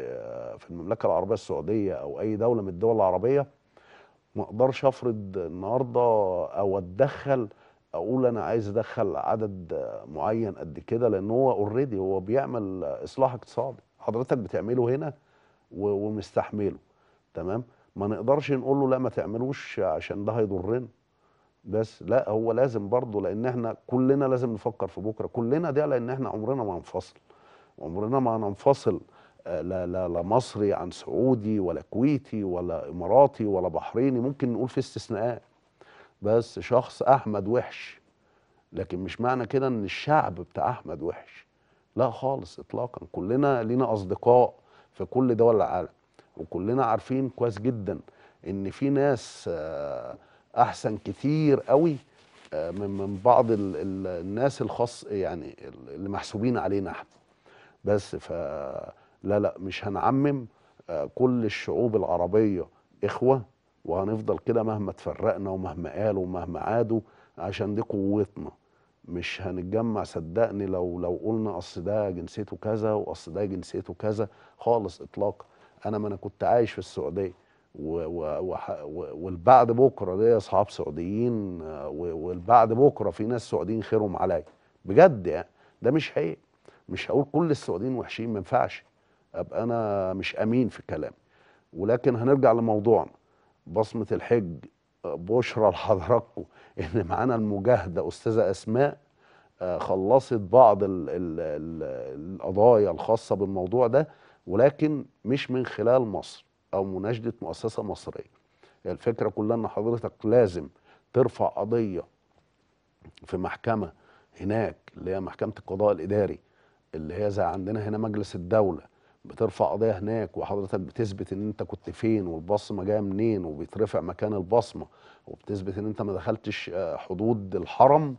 في المملكه العربيه السعوديه او اي دوله من الدول العربيه ما اقدرش افرض النهارده او اتدخل اقول انا عايز ادخل عدد معين قد كده لان هو اوريدي هو بيعمل اصلاح اقتصادي حضرتك بتعمله هنا ومستحمله تمام ما نقدرش نقول له لا ما تعملوش عشان ده هيضرنا بس لا هو لازم برضه لان احنا كلنا لازم نفكر في بكره كلنا ده لان احنا عمرنا ما هنفصل عمرنا ما هننفصل آه، لا لا لا مصري عن سعودي ولا كويتي ولا اماراتي ولا بحريني ممكن نقول في استثناءات بس شخص احمد وحش لكن مش معنى كده ان الشعب بتاع احمد وحش لا خالص اطلاقا كلنا لينا اصدقاء في كل دول العالم وكلنا عارفين كويس جدا ان في ناس آه، احسن كتير قوي آه، من من بعض الناس الخاص يعني اللي محسوبين علينا احنا بس ف لا لا مش هنعمم آه، كل الشعوب العربيه اخوه وهنفضل كده مهما تفرقنا ومهما قالوا ومهما عادوا عشان دي قوتنا مش هنتجمع صدقني لو لو قلنا اصل ده جنسيته كذا واصل ده جنسيته كذا خالص اطلاقا انا ما انا كنت عايش في السعوديه والبعد بكره دي اصحاب سعوديين والبعد بكره في ناس سعوديين خيرهم عليا بجد يعني ده مش هي مش هقول كل السعوديين وحشين ما ينفعش ابقى انا مش امين في كلامي ولكن هنرجع لموضوعنا بصمة الحج بشرى لحضراتكم (laughs) ان معانا المجاهدة أستاذة أسماء آه، خلصت بعض القضايا الخاصة بالموضوع ده ولكن مش من خلال مصر أو مناشدة مؤسسة مصرية الفكرة كلها ان حضرتك لازم ترفع قضية في محكمة هناك اللي هي محكمة القضاء الإداري اللي هي زي عندنا هنا مجلس الدولة بترفع قضيه هناك وحضرتك بتثبت ان انت كنت فين والبصمه جايه منين وبيترفع مكان البصمه وبتثبت ان انت ما دخلتش آه، حدود الحرم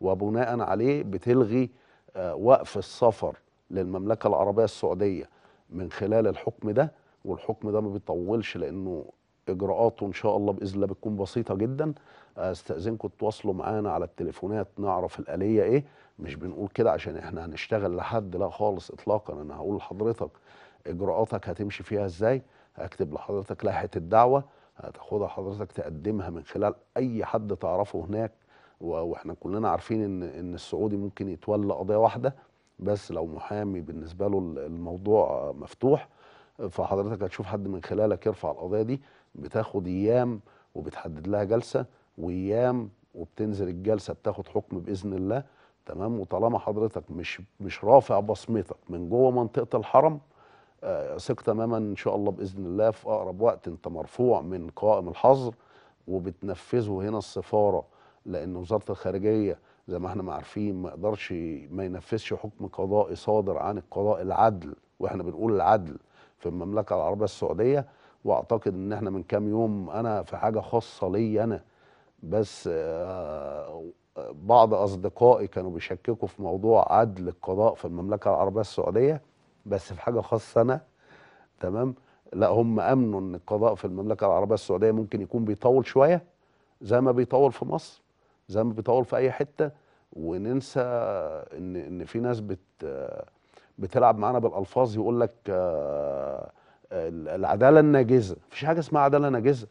وبناء عليه بتلغي آه، وقف السفر للمملكه العربيه السعوديه من خلال الحكم ده والحكم ده ما بيطولش لانه اجراءاته ان شاء الله باذن الله بتكون بسيطه جدا آه، استاذنكم تتواصلوا معانا على التليفونات نعرف الاليه ايه مش بنقول كده عشان احنا هنشتغل لحد لا خالص اطلاقا انا هقول لحضرتك اجراءاتك هتمشي فيها ازاي هكتب لحضرتك لائحه الدعوه هتاخدها حضرتك تقدمها من خلال اي حد تعرفه هناك واحنا كلنا عارفين ان ان السعودي ممكن يتولى قضيه واحده بس لو محامي بالنسبه له الموضوع مفتوح فحضرتك هتشوف حد من خلالك يرفع القضيه دي بتاخد ايام وبتحدد لها جلسه وايام وبتنزل الجلسه بتاخد حكم باذن الله تمام وطالما حضرتك مش مش رافع بصمتك من جوه منطقه الحرم آه، ثق تماما ان شاء الله باذن الله في اقرب وقت انت مرفوع من قائم الحظر وبتنفذه هنا السفاره لان وزاره الخارجيه زي ما احنا عارفين ما يقدرش ما ينفذش حكم قضائي صادر عن القضاء العدل واحنا بنقول العدل في المملكه العربيه السعوديه واعتقد ان احنا من كام يوم انا في حاجه خاصه لي انا بس آه، بعض أصدقائي كانوا بيشككوا في موضوع عدل القضاء في المملكة العربية السعودية بس في حاجة خاصة أنا تمام لا هم امنوا ان القضاء في المملكه العربيه السعوديه ممكن يكون بيطول شويه زي ما بيطول في مصر زي ما بيطول في اي حته وننسى ان ان في ناس بت بتلعب معانا بالالفاظ يقول لك آه، آه، العداله الناجزه مفيش حاجه اسمها عداله ناجزه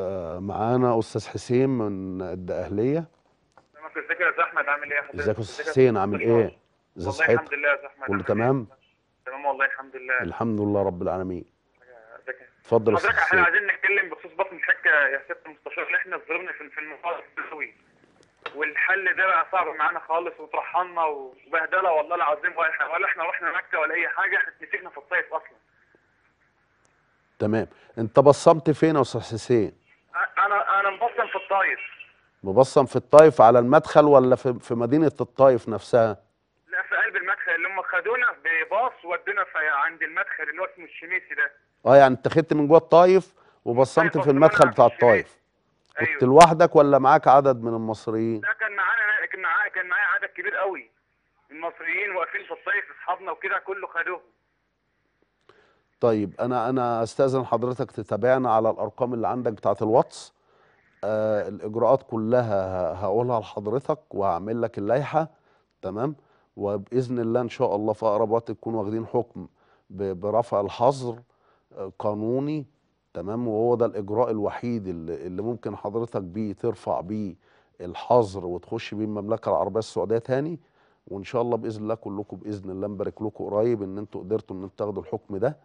آه، معانا استاذ حسين من الدقهليه ازيك يا احمد عامل ايه يا حضرتك ازيك يا استاذ حسين عامل ايه والله الحمد لله يا احمد كله تمام تمام والله الحمد لله الحمد لله رب العالمين اتفضل يا استاذ حضرتك احنا عايزين نتكلم بخصوص بطن الحكه يا سياده المستشار اللي احنا ظهرنا في في الموضوع قوي والحل ده بقى صعب معانا خالص وطرحنا وبهدله والله العظيم ولا ولا احنا رحنا مكه ولا اي حاجه احنا اتمسكنا في الصيف اصلا تمام انت بصمت فين يا استاذ حسين؟ انا انا مبصم في الطايف مبصم في الطايف على المدخل ولا في, في مدينه الطايف نفسها لا في قلب المدخل اللي هم خدونا بباص ودونا في عند المدخل اللي هو اسمه الشميسي ده اه يعني انت خدت من جوه الطايف وبصمت أيوة، في المدخل بتاع الطايف أيوه. كنت لوحدك ولا معاك عدد من المصريين لا كان معانا كان معايا كان معايا عدد كبير قوي المصريين واقفين في الطايف اصحابنا وكده كله خدوهم طيب انا انا استاذن حضرتك تتابعنا على الارقام اللي عندك بتاعه الواتس آه الاجراءات كلها هقولها لحضرتك وهعمل لك اللائحه تمام وباذن الله ان شاء الله في اقرب وقت تكون واخدين حكم برفع الحظر آه، قانوني تمام وهو ده الاجراء الوحيد اللي, اللي ممكن حضرتك بيه ترفع بيه الحظر وتخش بيه المملكه العربيه السعوديه تاني وان شاء الله باذن الله كلكم باذن الله نبارك لكم قريب ان انتوا قدرتوا ان انتوا تاخدوا الحكم ده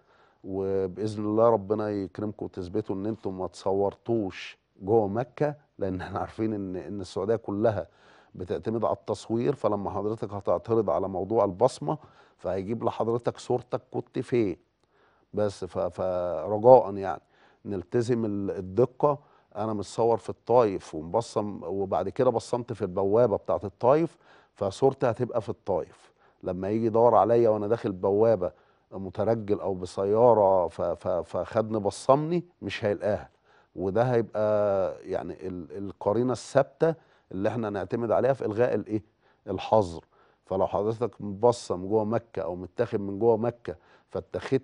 وباذن الله ربنا يكرمكم وتثبتوا ان انتم ما تصورتوش جوه مكه لان احنا عارفين ان ان السعوديه كلها بتعتمد على التصوير فلما حضرتك هتعترض على موضوع البصمه فهيجيب لحضرتك صورتك كنت فين بس فرجاء يعني نلتزم الدقه انا متصور في الطايف ومبصم وبعد كده بصمت في البوابه بتاعه الطايف فصورتي هتبقى في الطايف لما يجي يدور عليا وانا داخل بوابه مترجل او بسياره فخدني بصمني مش هيلقاها وده هيبقى يعني القرينه الثابته اللي احنا نعتمد عليها في الغاء الايه الحظر فلو حضرتك مبصم جوه مكه او متاخد من جوه مكه فاتخذت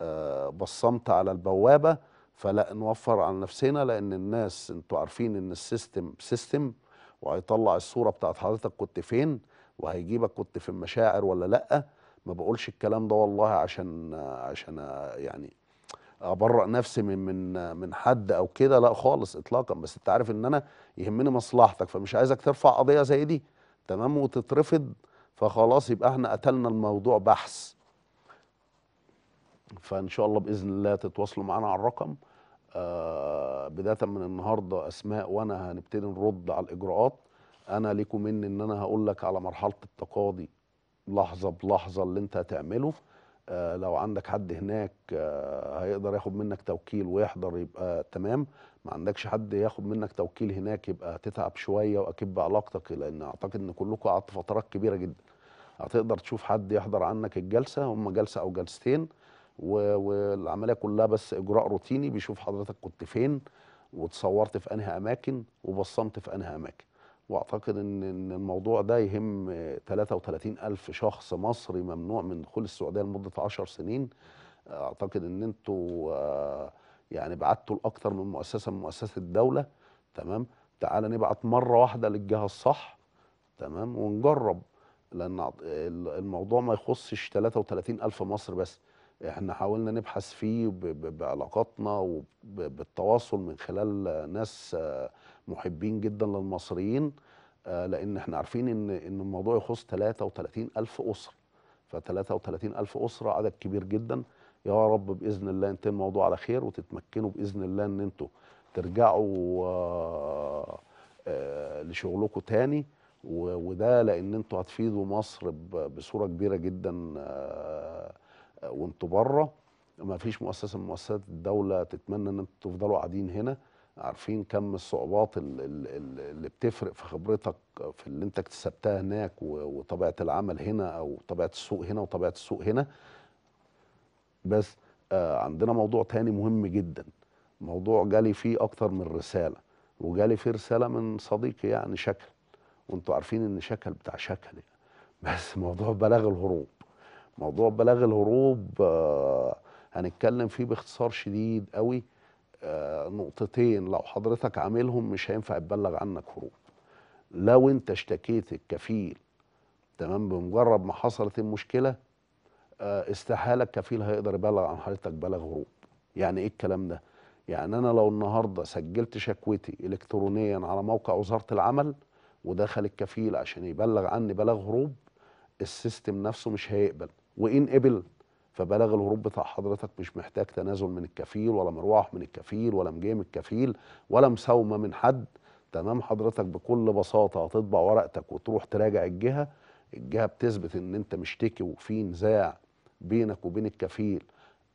آه، بصمت على البوابه فلا نوفر على نفسنا لان الناس انتوا عارفين ان السيستم سيستم وهيطلع الصوره بتاعت حضرتك كنت فين وهيجيبك كنت في المشاعر ولا لا ما بقولش الكلام ده والله عشان عشان يعني ابرأ نفسي من من من حد او كده لا خالص اطلاقا بس انت عارف ان انا يهمني مصلحتك فمش عايزك ترفع قضيه زي دي تمام وتترفض فخلاص يبقى احنا قتلنا الموضوع بحث فان شاء الله باذن الله تتواصلوا معانا على الرقم آه بدايه من النهارده اسماء وانا هنبتدي نرد على الاجراءات انا ليكم مني ان انا هقول لك على مرحله التقاضي لحظه بلحظه اللي انت هتعمله آه لو عندك حد هناك آه هيقدر ياخد منك توكيل ويحضر يبقى تمام ما عندكش حد ياخد منك توكيل هناك يبقى تتعب شويه واكيد بعلاقتك لان اعتقد ان كلكم قعدتوا فترات كبيره جدا هتقدر تشوف حد يحضر عنك الجلسه هم جلسه او جلستين والعمليه كلها بس اجراء روتيني بيشوف حضرتك كنت فين وتصورت في انهي اماكن وبصمت في انهي اماكن واعتقد ان الموضوع ده يهم 33 الف شخص مصري ممنوع من دخول السعوديه لمده 10 سنين اعتقد ان انتوا آه، يعني بعتوا لاكثر من مؤسسه من مؤسسات الدوله تمام تعال نبعت مره واحده للجهه الصح تمام ونجرب لان الموضوع ما يخصش 33 الف مصر بس احنا حاولنا نبحث فيه بعلاقاتنا وبالتواصل من خلال ناس آه، محبين جدا للمصريين آه، لان احنا عارفين ان ان الموضوع يخص 33 الف اسره ف 33 الف اسره عدد كبير جدا يا رب باذن الله ينتهي الموضوع على خير وتتمكنوا باذن الله ان انتم ترجعوا آه، آه، لشغلكم تاني وده لان انتم هتفيدوا مصر بصوره كبيره جدا وانتم بره ما فيش مؤسسه من مؤسسات الدوله تتمنى ان انتم تفضلوا قاعدين هنا عارفين كم الصعوبات اللي بتفرق في خبرتك في اللي انت اكتسبتها هناك وطبيعه العمل هنا او طبيعه السوق هنا وطبيعه السوق هنا بس آه، عندنا موضوع تاني مهم جدا موضوع جالي فيه اكتر من رساله وجالي فيه رساله من صديقي يعني شكل وانتوا عارفين ان شكل بتاع شكل يعني. (laughs) بس موضوع بلاغ الهروب موضوع بلاغ الهروب آه، هنتكلم فيه باختصار شديد قوي آه، نقطتين لو حضرتك عاملهم مش هينفع تبلغ عنك هروب لو انت اشتكيت الكفيل تمام بمجرد ما حصلت المشكله آه، استحاله الكفيل هيقدر يبلغ عن حضرتك بلغ هروب يعني ايه الكلام ده يعني انا لو النهارده سجلت شكوتي الكترونيا على موقع وزاره العمل ودخل الكفيل عشان يبلغ عني بلغ هروب السيستم نفسه مش هيقبل وان قبل فبلاغ الهروب بتاع حضرتك مش محتاج تنازل من الكفيل ولا مروح من الكفيل ولا مجيه من الكفيل ولا مساومه من حد تمام حضرتك بكل بساطه هتطبع ورقتك وتروح تراجع الجهه الجهه بتثبت ان انت مشتكي وفي نزاع بينك وبين الكفيل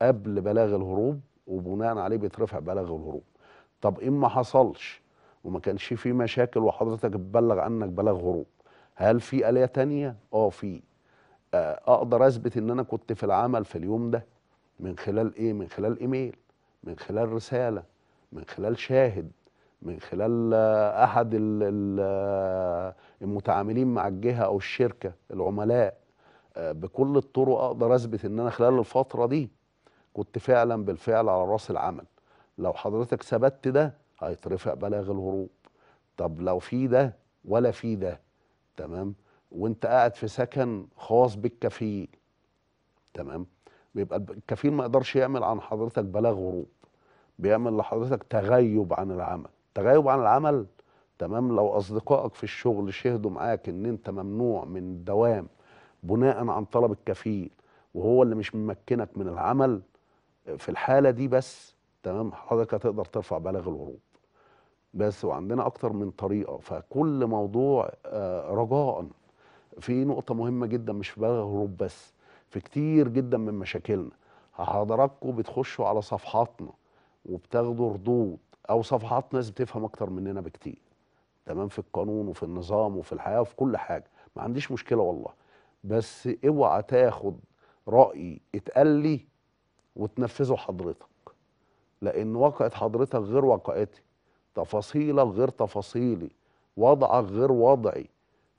قبل بلاغ الهروب وبناء عليه بيترفع بلاغ الهروب طب ايه ما حصلش وما كانش في مشاكل وحضرتك تبلغ عنك بلاغ هروب هل في آلية تانية؟ اه في آه، اقدر اثبت ان انا كنت في العمل في اليوم ده من خلال ايه من خلال ايميل من خلال رساله من خلال شاهد من خلال احد آه، المتعاملين مع الجهه او الشركه العملاء آه، بكل الطرق اقدر اثبت ان انا خلال الفتره دي كنت فعلا بالفعل على راس العمل لو حضرتك ثبتت ده هيترفع بلاغ الهروب طب لو في ده ولا في ده تمام وانت قاعد في سكن خاص بالكفيل تمام بيبقى الكفيل ما يقدرش يعمل عن حضرتك بلاغ غروب بيعمل لحضرتك تغيب عن العمل تغيب عن العمل تمام لو اصدقائك في الشغل شهدوا معاك ان انت ممنوع من الدوام بناء عن طلب الكفيل وهو اللي مش ممكنك من العمل في الحاله دي بس تمام حضرتك هتقدر ترفع بلاغ الغروب بس وعندنا اكتر من طريقه فكل موضوع آه، رجاء في نقطة مهمة جدا مش في بلد الهروب بس في كتير جدا من مشاكلنا حضراتكم بتخشوا على صفحاتنا وبتاخدوا ردود او صفحات ناس بتفهم اكتر مننا بكتير تمام في القانون وفي النظام وفي الحياه وفي كل حاجه ما عنديش مشكله والله بس اوعى تاخد راي اتقال لي وتنفذه حضرتك لان واقعه حضرتك غير واقعتي تفاصيلك غير تفاصيلي وضعك غير وضعي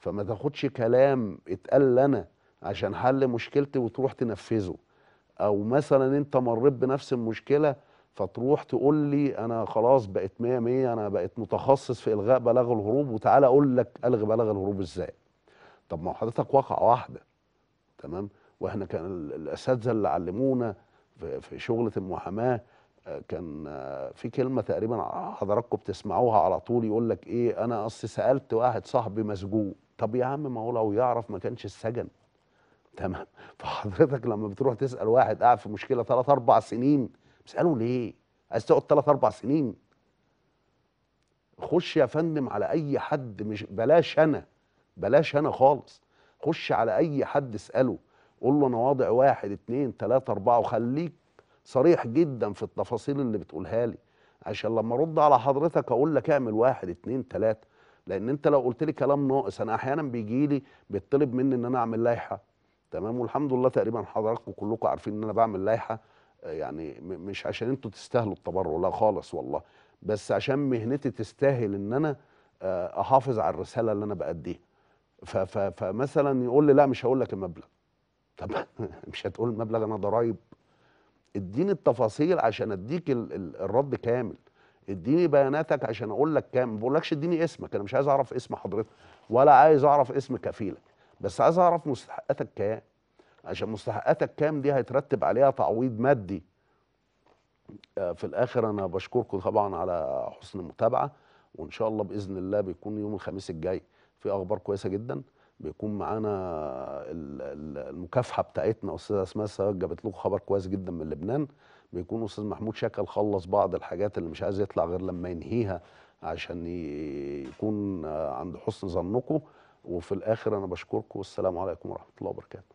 فما تاخدش كلام اتقال لنا عشان حل مشكلتي وتروح تنفذه او مثلا انت مريت بنفس المشكله فتروح تقول لي انا خلاص بقت 100 100 انا بقت متخصص في الغاء بلاغ الهروب وتعالى اقول لك الغي بلاغ الهروب ازاي طب ما حضرتك واقعه واحده تمام واحنا كان الاساتذه اللي علمونا في شغله المحاماه آه، كان آه، في كلمه تقريبا حضراتكم بتسمعوها على طول يقول لك ايه انا اصل سالت واحد صاحبي مسجون طب يا عم ما هو لو يعرف ما كانش السجن تمام (laughs) فحضرتك لما بتروح تسال واحد قاعد في مشكله ثلاث اربع سنين بتساله ليه عايز تقعد ثلاث اربع سنين خش يا فندم على اي حد مش بلاش انا بلاش انا خالص خش على اي حد اساله قول له انا واضع واحد اتنين تلاته اربعه وخليك صريح جدا في التفاصيل اللي بتقولها لي عشان لما ارد على حضرتك اقول لك اعمل واحد اتنين تلاته لان انت لو قلت لي كلام ناقص انا احيانا بيجي لي بيطلب مني ان انا اعمل لائحه تمام والحمد لله تقريبا حضراتكم كلكم عارفين ان انا بعمل لائحه آه، يعني مش عشان انتوا تستاهلوا التبرع لا خالص والله بس عشان مهنتي تستاهل ان انا آه، احافظ على الرساله اللي انا باديها فمثلا يقول لي لا مش هقول لك المبلغ (laughs) طب (laughs) مش هتقول المبلغ انا ضرايب اديني التفاصيل عشان اديك الرد كامل اديني بياناتك عشان اقول لك كام ما بقولكش اديني اسمك انا مش عايز اعرف اسم حضرتك ولا عايز اعرف اسم كفيلك بس عايز اعرف مستحقاتك كام عشان مستحقاتك كام دي هيترتب عليها تعويض مادي آه، في الاخر انا بشكركم طبعا على حسن المتابعه وان شاء الله باذن الله بيكون يوم الخميس الجاي في اخبار كويسه جدا بيكون معانا المكافحه بتاعتنا استاذه اسماء السواد جابت لكم خبر كويس جدا من لبنان بيكون استاذ محمود شكل خلص بعض الحاجات اللي مش عايز يطلع غير لما ينهيها عشان يكون عند حسن ظنكم وفي الاخر انا بشكركم والسلام عليكم ورحمه الله وبركاته